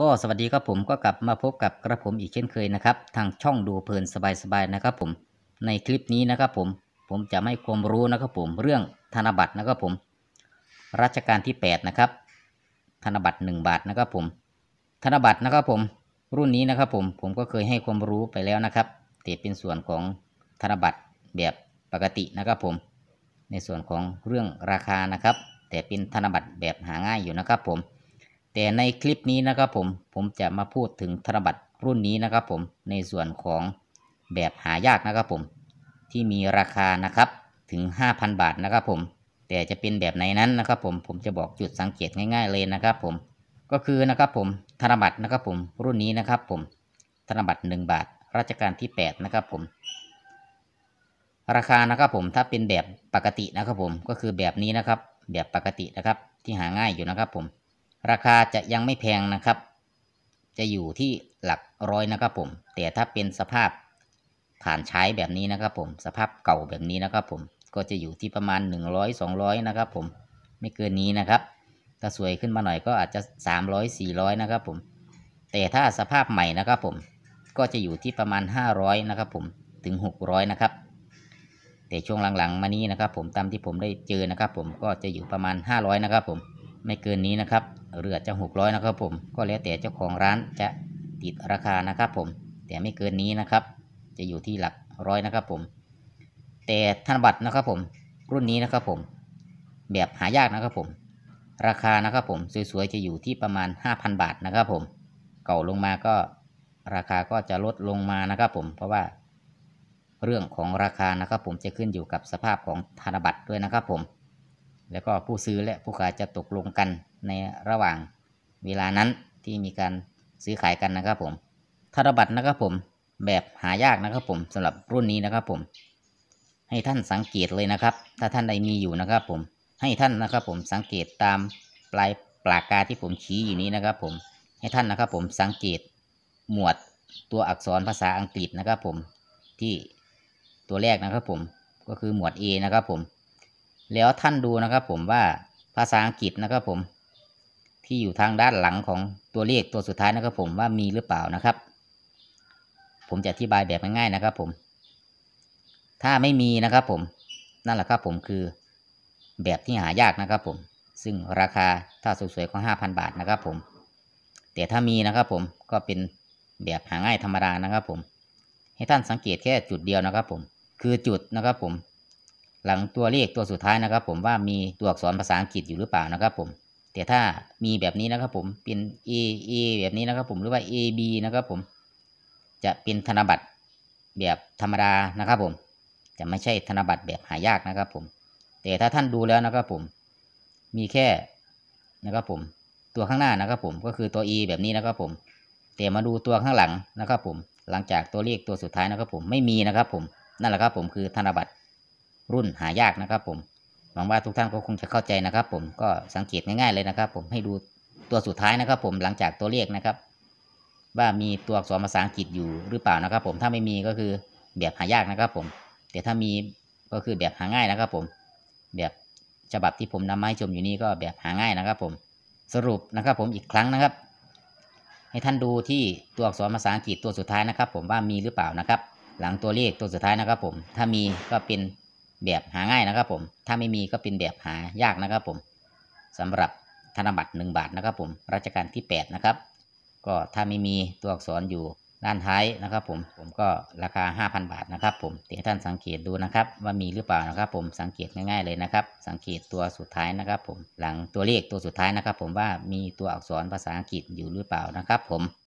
ก็สวัสดีครับผมก็กลับมาพบกับกระผมอีกเช่นเคยนะครับ ทางช่องดูเพลินสบายๆนะครับ ผมในคลิปนี้นะครับผม ผมจะไม่ความรู้นะครับผมเรื่องธนบัตรนะครับผมรัชกาลที่ 8 นะครับธนบัตร1บาทนะครับผม ธนบัตรนะครับผมรุ่นนี้นะครับผมผมก็เคยให้ความรู้ไปแล้วนะครับแต่เป็นส่วนของธนบัตรแบบปกตินะครับผมในส่วนของเรื่องราคานะครับ แต่เป็นธนบัตรแบบหาง่ายอยู่นะครับผมแต่ในคลิปนี้นะครับผม ผมจะมาพูดถึงธนบัตรรุ่นนี้นะครับ ผม ในส่วนของแบบหายากนะครับผม ที่มีราคานะครับถึง 5,000 บาทนะครับผม แต่จะเป็นแบบไหนนั้นนะครับผม ผมจะบอกจุดสังเกตง่ายๆเลยนะครับ ผม ก็คือนะครับผม ธนบัตรนะครับผม รุ่นนี้นะครับผม ธนบัตร 1 บาทรัชกาลที่8นะครับผม ราคานะครับผม ถ้าเป็นแบบปกตินะครับผม ก็คือแบบนี้นะครับ แบบปกตินะครับที่หาง่ายอยู่นะครับผมราคาจะยังไม่แพงนะครับ จะอยู่ที่หลักร้อยนะครับผม แต่ถ้าเป็นสภาพผ่านใช้แบบนี้นะครับผม สภาพเก่าแบบนี้นะครับผม ก็จะอยู่ที่ประมาณ100 200 นะครับ ผม ไม่เกินนี้นะครับ ถ้าสวยขึ้นมาหน่อยก็อาจจะ300 400 นะครับ ผม แต่ถ้าสภาพใหม่นะครับ ผม ก็จะอยู่ที่ประมาณ 500 นะครับผม ถึง600นะครับ แต่ช่วงหลังๆมานี้นะครับผม ตามที่ผมได้เจอนะครับ ผม ก็จะอยู่ประมาณ 500 นะครับ ผม ไม่เกินนี้นะครับหรือจจะหกร้อยนะครับผมก็แล้วแต่เจ้าของร้านจะติดราคานะครับ ผม แต่ไม่เกินนี้นะครับ จะอยู่ที่หลักร้อยนะครับผม แต่ธนบัตรนะครับผมรุ่นนี้นะครับผม แบบหายากนะครับผม ราคานะครับผมสวยๆจะอยู่ที่ประมาณ 5,000 บาทนะครับ ผม เก่าลงมาก็ราคาก็จะลดลงมานะครับผม เพราะว่าเรื่องของราคานะครับ ผมจะขึ้นอยู่กับสภาพของธนบัตรด้วยนะครับผมแล้วก็ผู้ซื้อและผู้ขายจะตกลงกันในระหว่างเวลานั้นที่มีการซื้อขายกันนะครับผมธนบัตรนะครับผมแบบหายากนะครับ ผมสำหรับรุ่นนี้นะครับ ผม ให้ท่านสังเกตเลยนะครับ ถ้าท่านใดมีอยู่นะครับ ผม ให้ท่านนะครับ ผมสังเกตตามปลายปากกาที่ผมชี้อยู่นี้นะครับ ผม ให้ท่านนะครับ ผมสังเกตหมวดตัวอักษรภาษาอังกฤษนะครับ ผมที่ตัวแรกนะครับ ผมก็คือหมวด A นะครับผมแล้วท่านดูนะครับ ผมว่าภาษาอังกฤษนะครับผมที่อยู่ทางด้านหลังของตัวเลขตัวสุดท้ายนะครับ ผมว่ามีหรือเปล่านะครับ ผมจะอธิบายแบบง่ายๆนะครับผม ถ้าไม่มีนะครับ ผมนั่นแหละครับ ผมคือ แบบที่หายากนะครับ ผม ซึ่งราคาถ้าสวยๆก็ห้าพันบาทนะครับผม แต่ถ้ามีนะครับ ผมก็เป็นแบบหาง่ายธรรมดานะครับ ผม ให้ท่านสังเกตแค่จุดเดียวนะครับ ผมคือจุดนะครับผมหลังตัวเลขตัวสุดท้ายนะครับ ผมว่ามีตัวอักษรภาษาอังกฤษอยู่หรือเปล่านะครับ ผม แต่ถ้ามีแบบนี้นะครับ ผมเป็น A A แบบนี้นะครับ ผมหรือว่า A B นะครับผมจะเป็นธนบัตรแบบธรรมดานะครับ ผมจะไม่ใช่ธนบัตรแบบหายากนะครับ ผม แต่ถ้าท่านดูแล้วนะครับผมมีแค่นะครับผมตัวข้างหน้านะครับ ผมก็คือตัว E แบบนี้นะครับผม แต่มาดูตัวข้างหลังนะครับ ผม หลังจากตัวเลขตัวสุดท้ายนะครับ ผมไม่มีนะครับผมนั่นแหละครับผมคือธนบัตรรุ่นหายากนะครับผม หวังว่าทุกท่านก็คงจะเข้าใจนะครับผม ก็สังเกตง่ายๆเลยนะครับ ผม ให้ดูตัวสุดท้ายนะครับ ผม หลังจากตัวเลขนะครับ ว่ามีตัวอักษรภาษาอังกฤษอยู่หรือเปล่านะครับ ผม ถ้าไม่มีก็คือแบบหายากนะครับ ผม แต่ถ้ามีก็คือแบบหาง่ายนะครับ ผม แบบฉบับที่ผมนำมาให้ชมอยู่นี้ก็แบบหาง่ายนะครับ ผม สรุปนะครับผม อีกครั้งนะครับ ให้ท่านดูที่ตัวอักษรภาษาอังกฤษตัวสุดท้ายนะครับ ผม ว่ามีหรือเปล่านะครับ หลังตัวเลขตัวสุดท้ายนะครับผม ถ้ามีก็เป็นแบบหาง่ายนะครับผม ถ้าไม่มีก็เป็นแบบหายากนะครับ ผมสำหรับธนบัตร1บาทนะครับ ผม รัชกาลที่8นะครับ ก็ถ้าไม่มีตัวอักษรอยู่ด้านท้ายนะครับผม ผมก็ราคา 5,000 บาทนะครับผมเดี๋ยวท่านสังเกตดูนะครับ ว่ามีหรือเปล่านะครับ ผม สังเกตง่าย ๆเลยนะครับ สังเกตตัวสุดท้ายนะครับผม หลังตัวเลขตัวสุดท้ายนะครับ ผมว่ามีตัวอักษรภาษาอังกฤษอยู่หรือเปล่านะครับ ผม